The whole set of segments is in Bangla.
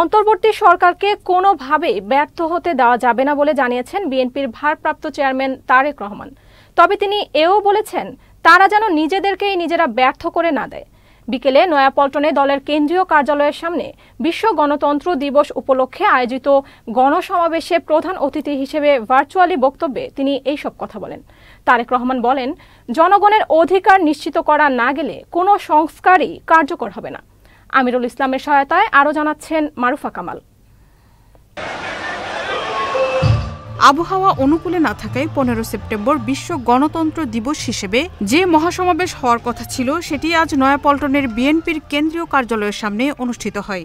অন্তর্বর্তী সরকারকে কোনোভাবে ব্যর্থ হতে দেওয়া যাবে না বলে জানিয়েছেন বিএনপির ভারপ্রাপ্ত চেয়ারম্যান তারেক রহমান তবে তিনি এও বলেছেন তারা যেন নিজেদেরকেই নিজেরা ব্যর্থ করে না দেয় বিকেলে নয়াপল্টনে দলের কেন্দ্রীয় কার্যালয়ের সামনে বিশ্ব গণতন্ত্র দিবস উপলক্ষে আয়োজিত গণসমাবেশে প্রধান অতিথি হিসেবে ভার্চুয়ালি বক্তব্যে তিনি এইসব কথা বলেন তারেক রহমান বলেন জনগণের অধিকার নিশ্চিত করা না গেলে কোনো সংস্কারই কার্যকর হবে না আমিরুল ইসলামের সহায়তায় আরও জানাচ্ছেন মারুফা কামাল আবহাওয়া অনুকূলে না থাকায় পনেরো সেপ্টেম্বর বিশ্ব গণতন্ত্র দিবস হিসেবে যে মহাসমাবেশ হওয়ার কথা ছিল সেটি আজ নয়াপল্টনের বিএনপির কেন্দ্রীয় কার্যালয়ের সামনে অনুষ্ঠিত হয়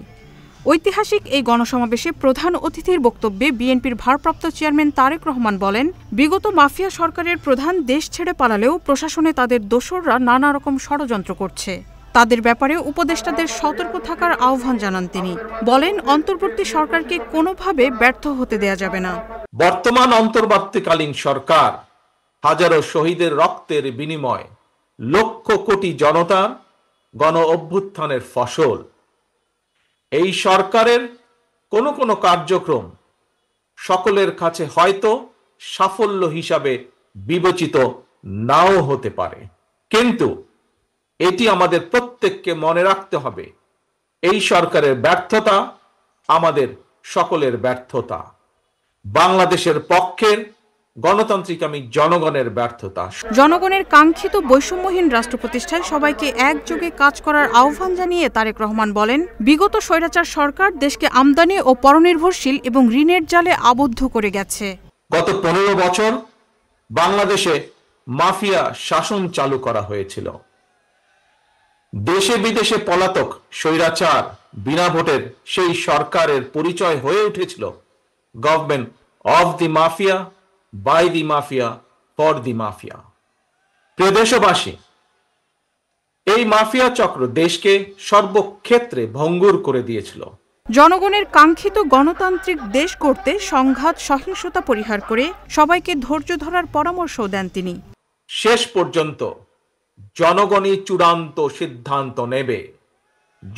ঐতিহাসিক এই গণসমাবেশে প্রধান অতিথির বক্তব্যে বিএনপির ভারপ্রাপ্ত চেয়ারম্যান তারেক রহমান বলেন বিগত মাফিয়া সরকারের প্রধান দেশ ছেড়ে পালালেও প্রশাসনে তাদের দোসররা নানা রকম ষড়যন্ত্র করছে তাদের ব্যাপারে উপদেষ্টাদের সতর্ক থাকার আহ্বান জানান তিনি বলেন অন্তর্বর্তী সরকারকে কোনোভাবে ব্যর্থ হতে দেয়া যাবে না বর্তমান অন্তর্বর্তীকালীন সরকার হাজারো শহীদের রক্তের বিনিময় লক্ষ কোটি জনতার গণ অভ্যুত্থানের ফসল এই সরকারের কোনো কোনো কার্যক্রম সকলের কাছে হয়তো সাফল্য হিসাবে বিবেচিত নাও হতে পারে কিন্তু এটি আমাদের প্রত্যেককে মনে রাখতে হবে এই সরকারের ব্যর্থতা আমাদের সকলের ব্যর্থতা বাংলাদেশের পক্ষের গণতান্ত্রিক আমি জনগণের ব্যর্থতা জনগণের কাঙ্ক্ষিত বৈষম্যহীন রাষ্ট্র প্রতিষ্ঠায় সবাইকে একযোগে কাজ করার আহ্বান জানিয়ে তারেক রহমান বলেন বিগত স্বৈরাচার সরকার দেশকে আমদানি ও পরনির্ভরশীল এবং ঋণের জালে আবদ্ধ করে গেছে গত পনেরো বছর বাংলাদেশে মাফিয়া শাসন চালু করা হয়েছিল দেশে বিদেশে পলাতক স্বৈরাচার বিনা ভোটের সেই সরকারের পরিচয় হয়ে উঠেছিল government of the mafia by the mafia for the mafia প্রিয় দেশবাসী এই মাফিয়া চক্র দেশকে সর্বক্ষেত্রে ভঙ্গুর করে দিয়েছিল জনগণের কাঙ্ক্ষিত গণতান্ত্রিক দেশ করতে সংঘাত সহিংসতা পরিহার করে সবাইকে ধৈর্য ধরার পরামর্শও দেন তিনি শেষ পর্যন্ত জনগণই চূড়ান্ত সিদ্ধান্ত নেবে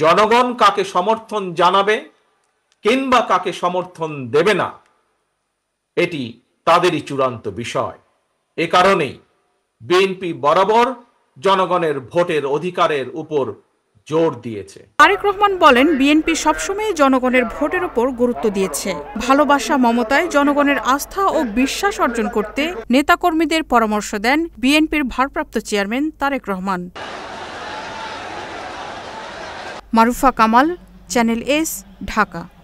জনগণ কাকে সমর্থন জানাবে কিংবা কাকে সমর্থন দেবে না এটি তাদেরই চূড়ান্ত বিষয় এ কারণেই বিএনপি বরাবর জনগণের ভোটের অধিকারের উপর জোর দিয়েছে আরেক রহমান বলেন বিএনপি সবসময় জনগণের ভোটের ওপর গুরুত্ব দিয়েছে ভালোবাসা মমতায় জনগণের আস্থা ও বিশ্বাস অর্জন করতে নেতাকর্মীদের পরামর্শ দেন বিএনপির ভারপ্রাপ্ত chairman Tarique Rahman Marufa Kamal channel S Dhaka